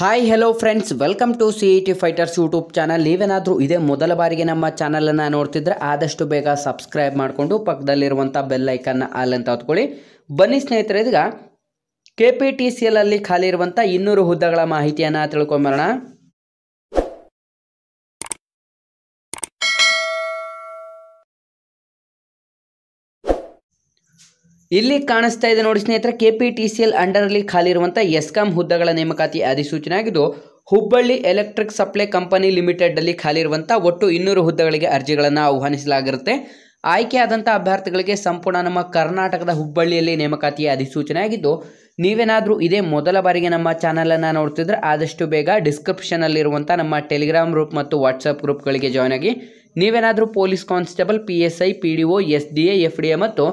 hi hello friends welcome to C E T fighters YouTube channel ನೀವೇನಾದರೂ ಇದೇ ಮೊದಲ ಬಾರಿಗೆ ನಮ್ಮ ಚಾನಲನ್ನು ನೋಡ್ತಿದ್ರೆ ಆದಷ್ಟು ಬೇಗ ಸಬ್ಸ್ಕ್ರೈಬ್ ಮಾಡಿಕೊಂಡು ಪಕ್ಕದಲ್ಲಿರುವಂಥ ಬೆಲ್ ಐಕನ್ನ ಅಂತ ಹೊತ್ಕೊಳ್ಳಿ ಬನ್ನಿ ಸ್ನೇಹಿತರೆ ಇದೀಗ ಕೆ ಪಿ ಟಿ ಸಿ ಎಲ್ಲಲ್ಲಿ ಖಾಲಿ ಇರುವಂಥ ಇನ್ನೂರು ಹುದ್ದೆಗಳ ಮಾಹಿತಿಯನ್ನು ತಿಳ್ಕೊಂಬರೋಣ ಇಲ್ಲಿ ಕಾಣಿಸ್ತಾ ಇದೆ ನೋಡಿ ಸ್ನೇಹಿತರೆ ಸಿ ಅಂಡರ್ ಅಲ್ಲಿ ಖಾಲಿ ಇರುವಂತಹ ಎಸ್ಕಾಂ ಹುದ್ದೆಗಳ ನೇಮಕಾತಿ ಅಧಿಸೂಚನೆ ಆಗಿದ್ದು Hubballi electric supply company limited ಅಲ್ಲಿ ಖಾಲಿ ಇರುವಂತಹ ಒಟ್ಟು ಇನ್ನೂರು ಹುದ್ದೆಗಳಿಗೆ ಅರ್ಜಿಗಳನ್ನು ಆಹ್ವಾನಿಸಲಾಗಿರುತ್ತೆ ಆಯ್ಕೆಯಾದಂಥ ಅಭ್ಯರ್ಥಿಗಳಿಗೆ ಸಂಪೂರ್ಣ ನಮ್ಮ ಕರ್ನಾಟಕದ ಹುಬ್ಬಳ್ಳಿಯಲ್ಲಿ ನೇಮಕಾತಿಯ ಅಧಿಸೂಚನೆ ಆಗಿದ್ದು ನೀವೇನಾದರೂ ಇದೇ ಮೊದಲ ಬಾರಿಗೆ ನಮ್ಮ ಚಾನಲನ್ನು ನೋಡ್ತಿದ್ರೆ ಆದಷ್ಟು ಬೇಗ ಡಿಸ್ಕ್ರಿಪ್ಷನಲ್ಲಿರುವಂಥ ನಮ್ಮ ಟೆಲಿಗ್ರಾಮ್ ಗ್ರೂಪ್ ಮತ್ತು ವಾಟ್ಸಪ್ ಗ್ರೂಪ್ಗಳಿಗೆ ಜಾಯ್ನ್ ಆಗಿ ನೀವೇನಾದರೂ police constable P S I P D O S D A F D A ಮತ್ತು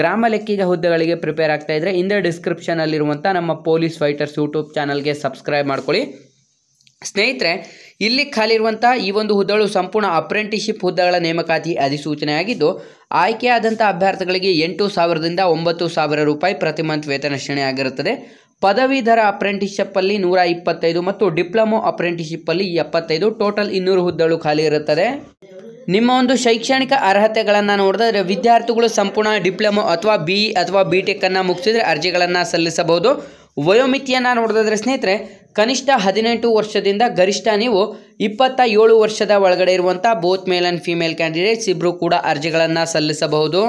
ಗ್ರಾಮ ಲೆಕ್ಕಿಗ ಹುದ್ದೆಗಳಿಗೆ ಪ್ರಿಪೇರ್ ಆಗ್ತಾ ಇದ್ದರೆ ಹಿಂದೆ ಡಿಸ್ಕ್ರಿಪ್ಷನಲ್ಲಿರುವಂಥ ನಮ್ಮ ಪೊಲೀಸ್ ಫೈಟರ್ಸ್ ಯೂಟ್ಯೂಬ್ ಚಾನಲ್ಗೆ ಸಬ್ಸ್ಕ್ರೈಬ್ ಮಾಡ್ಕೊಳ್ಳಿ ಸ್ನೇಹಿತರೆ ಇಲ್ಲಿ ಖಾಲಿರುವಂಥ ಈ ಒಂದು ಹುದ್ದೆಗಳು ಸಂಪೂರ್ಣ ಅಪ್ರೆಂಟಿಶಿಪ್ ಹುದ್ದೆಗಳ ನೇಮಕಾತಿ ಅಧಿಸೂಚನೆಯಾಗಿದ್ದು ಆಯ್ಕೆಯಾದಂಥ ಅಭ್ಯರ್ಥಿಗಳಿಗೆ ಎಂಟು ಸಾವಿರದಿಂದ ಒಂಬತ್ತು ಸಾವಿರ ರೂಪಾಯಿ ಪ್ರತಿ ಮಂತ್ ವೇತನ ಶ್ರೇಣಿಯಾಗಿರುತ್ತದೆ ಪದವೀಧರ ಅಪ್ರೆಂಟಿಶಿಪ್ಪಲ್ಲಿ ನೂರ ಇಪ್ಪತ್ತೈದು ಮತ್ತು ಡಿಪ್ಲೊಮೊ ಅಪ್ರೆಂಟಿಶಿಪ್ಪಲ್ಲಿ ಎಪ್ಪತ್ತೈದು ಟೋಟಲ್ ಇನ್ನೂರು ಹುದ್ದೆಗಳು ಖಾಲಿ ಇರುತ್ತದೆ ನಿಮ್ಮ ಒಂದು ಶೈಕ್ಷಣಿಕ ಅರ್ಹತೆಗಳನ್ನು ನೋಡಿದ್ರೆ ವಿದ್ಯಾರ್ಥಿಗಳು ಸಂಪೂರ್ಣ ಡಿಪ್ಲೊಮೊ ಅಥವಾ ಬಿ ಅಥವಾ ಬಿ ಟೆಕ್ ಅನ್ನು ಮುಗಿಸಿದರೆ ಅರ್ಜಿಗಳನ್ನು ಸಲ್ಲಿಸಬಹುದು ವಯೋಮಿತಿಯನ್ನು ನೋಡೋದಾದರೆ ಸ್ನೇಹಿತರೆ ಕನಿಷ್ಠ ಹದಿನೆಂಟು ವರ್ಷದಿಂದ ಗರಿಷ್ಠ ನೀವು ಇಪ್ಪತ್ತ ಏಳು ವರ್ಷದ ಒಳಗಡೆ ಇರುವಂಥ both male and female candidates ಇಬ್ಬರು ಕೂಡ ಅರ್ಜಿಗಳನ್ನು ಸಲ್ಲಿಸಬಹುದು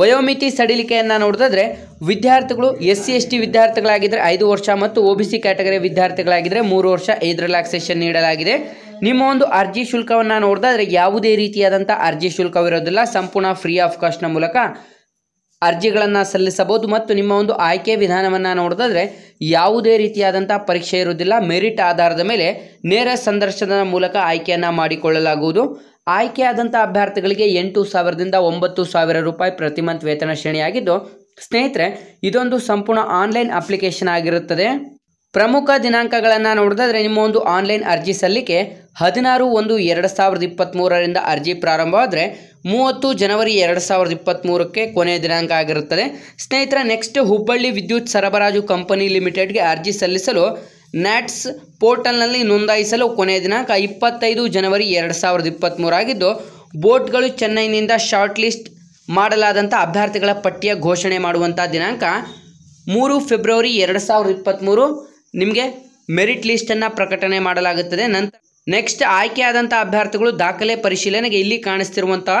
ವಯೋಮಿತಿ ಸಡಿಲಿಕೆಯನ್ನು ನೋಡಿದ್ರೆ ವಿದ್ಯಾರ್ಥಿಗಳು ಎಸ್ ಸಿ ಎಸ್ ಟಿ ವಿದ್ಯಾರ್ಥಿಗಳಾಗಿದ್ದರೆ ಐದು ವರ್ಷ ಮತ್ತು ಒ ಬಿ ಸಿ ಕ್ಯಾಟಗರಿ ವಿದ್ಯಾರ್ಥಿಗಳಾಗಿದ್ದರೆ ಮೂರು ವರ್ಷ ಐದು ರಿಲ್ಯಾಕ್ಸೇಷನ್ ನೀಡಲಾಗಿದೆ ನಿಮ್ಮ ಒಂದು ಅರ್ಜಿ ಶುಲ್ಕವನ್ನು ನೋಡಿದ್ರೆ ಯಾವುದೇ ರೀತಿಯಾದಂಥ ಅರ್ಜಿ ಶುಲ್ಕವಿರೋದಿಲ್ಲ ಸಂಪೂರ್ಣ ಫ್ರೀ ಆಫ್ ಕಾಸ್ಟ್ನ ಮೂಲಕ ಅರ್ಜಿಗಳನ್ನು ಸಲ್ಲಿಸಬಹುದು ಮತ್ತು ನಿಮ್ಮ ಒಂದು ಆಯ್ಕೆ ವಿಧಾನವನ್ನು ನೋಡಿದ್ರೆ ಯಾವುದೇ ರೀತಿಯಾದಂಥ ಪರೀಕ್ಷೆ ಇರುವುದಿಲ್ಲ ಮೆರಿಟ್ ಆಧಾರದ ಮೇಲೆ ನೇರ ಸಂದರ್ಶನದ ಮೂಲಕ ಆಯ್ಕೆಯನ್ನು ಮಾಡಿಕೊಳ್ಳಲಾಗುವುದು ಆಯ್ಕೆಯಾದಂಥ ಅಭ್ಯರ್ಥಿಗಳಿಗೆ ಎಂಟು ಸಾವಿರದಿಂದ ಒಂಬತ್ತು ಸಾವಿರ ರೂಪಾಯಿ ಪ್ರತಿ ಮಂತ್ ವೇತನ ಶ್ರೇಣಿಯಾಗಿದ್ದು ಸ್ನೇಹಿತರೆ ಇದೊಂದು ಸಂಪೂರ್ಣ ಆನ್ಲೈನ್ ಅಪ್ಲಿಕೇಶನ್ ಆಗಿರುತ್ತದೆ ಪ್ರಮುಖ ದಿನಾಂಕಗಳನ್ನು ನೋಡಿದ್ರೆ ನಿಮ್ಮ ಒಂದು ಆನ್ಲೈನ್ ಅರ್ಜಿ ಸಲ್ಲಿಕೆ ಹದಿನಾರು ಒಂದು ಎರಡು ಸಾವಿರದ ಇಪ್ಪತ್ತ್ಮೂರರಿಂದ ಅರ್ಜಿ ಪ್ರಾರಂಭವಾದರೆ ಮೂವತ್ತು ಜನವರಿ ಎರಡು ಸಾವಿರದ ಇಪ್ಪತ್ತ್ಮೂರಕ್ಕೆ ಕೊನೆಯ ದಿನಾಂಕ ಆಗಿರುತ್ತದೆ ಸ್ನೇಹಿತರ ನೆಕ್ಸ್ಟ್ ಹುಬ್ಬಳ್ಳಿ ವಿದ್ಯುತ್ ಸರಬರಾಜು ಕಂಪನಿ ಲಿಮಿಟೆಡ್ಗೆ ಅರ್ಜಿ ಸಲ್ಲಿಸಲು ನ್ಯಾಟ್ಸ್ ಪೋರ್ಟಲ್ನಲ್ಲಿ ನೋಂದಾಯಿಸಲು ಕೊನೆಯ ದಿನಾಂಕ ಇಪ್ಪತ್ತೈದು ಜನವರಿ ಎರಡು ಸಾವಿರದ ಇಪ್ಪತ್ತ್ಮೂರಾಗಿದ್ದು ಬೋಟ್ಗಳು ಚೆನ್ನೈನಿಂದ ಶಾರ್ಟ್ ಲಿಸ್ಟ್ ಮಾಡಲಾದಂಥ ಅಭ್ಯರ್ಥಿಗಳ ಪಟ್ಟಿಯ ಘೋಷಣೆ ಮಾಡುವಂಥ ದಿನಾಂಕ ಮೂರು ಫೆಬ್ರವರಿ ಎರಡು ಸಾವಿರದ ಇಪ್ಪತ್ತ್ಮೂರು ನಿಮಗೆ ಮೆರಿಟ್ ಲಿಸ್ಟನ್ನು ಪ್ರಕಟಣೆ ಮಾಡಲಾಗುತ್ತದೆ ನಂತರ ನೆಕ್ಸ್ಟ್ ಆಯ್ಕೆಯಾದಂಥ ಅಭ್ಯರ್ಥಿಗಳು ದಾಖಲೆ ಪರಿಶೀಲನೆಗೆ ಇಲ್ಲಿ ಕಾಣಿಸ್ತಿರುವಂತಹ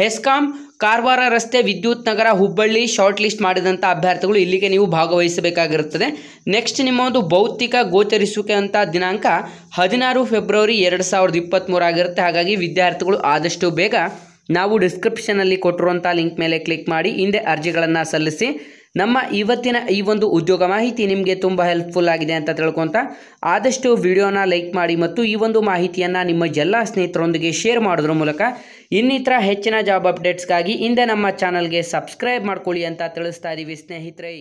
ಹೆಸ್ಕಾಂ ಕಾರವಾರ ರಸ್ತೆ ವಿದ್ಯುತ್ ನಗರ ಹುಬ್ಬಳ್ಳಿ ಶಾರ್ಟ್ ಲಿಸ್ಟ್ ಮಾಡಿದಂಥ ಅಭ್ಯರ್ಥಿಗಳು ಇಲ್ಲಿಗೆ ನೀವು ಭಾಗವಹಿಸಬೇಕಾಗಿರುತ್ತದೆ ನೆಕ್ಸ್ಟ್ ನಿಮ್ಮ ಒಂದು ಭೌತಿಕ ಗೋಚರಿಸುವಿಕೆ ಅಂತ ದಿನಾಂಕ ಹದಿನಾರು ಫೆಬ್ರವರಿ ಎರಡು ಸಾವಿರದ ಆಗಿರುತ್ತೆ ಹಾಗಾಗಿ ವಿದ್ಯಾರ್ಥಿಗಳು ಆದಷ್ಟು ಬೇಗ ನಾವು ಡಿಸ್ಕ್ರಿಪ್ಷನಲ್ಲಿ ಕೊಟ್ಟಿರುವಂಥ ಲಿಂಕ್ ಮೇಲೆ ಕ್ಲಿಕ್ ಮಾಡಿ ಹಿಂದೆ ಅರ್ಜಿಗಳನ್ನು ಸಲ್ಲಿಸಿ ನಮ್ಮ ಇವತ್ತಿನ ಈ ಒಂದು ಉದ್ಯೋಗ ಮಾಹಿತಿ ನಿಮಗೆ ತುಂಬ ಹೆಲ್ಪ್ಫುಲ್ ಆಗಿದೆ ಅಂತ ತಿಳ್ಕೊತ ಆದಷ್ಟು ವಿಡಿಯೋನ ಲೈಕ್ ಮಾಡಿ ಮತ್ತು ಈ ಒಂದು ಮಾಹಿತಿಯನ್ನು ನಿಮ್ಮ ಎಲ್ಲ ಸ್ನೇಹಿತರೊಂದಿಗೆ ಶೇರ್ ಮಾಡೋದ್ರ ಮೂಲಕ ಇನ್ನಿತರ ಹೆಚ್ಚಿನ ಜಾಬ್ ಅಪ್ಡೇಟ್ಸ್ಗಾಗಿ ಹಿಂದೆ ನಮ್ಮ ಚಾನಲ್ಗೆ ಸಬ್ಸ್ಕ್ರೈಬ್ ಮಾಡ್ಕೊಳ್ಳಿ ಅಂತ ತಿಳಿಸ್ತಾ ಇದ್ದೀವಿ ಸ್ನೇಹಿತರೆ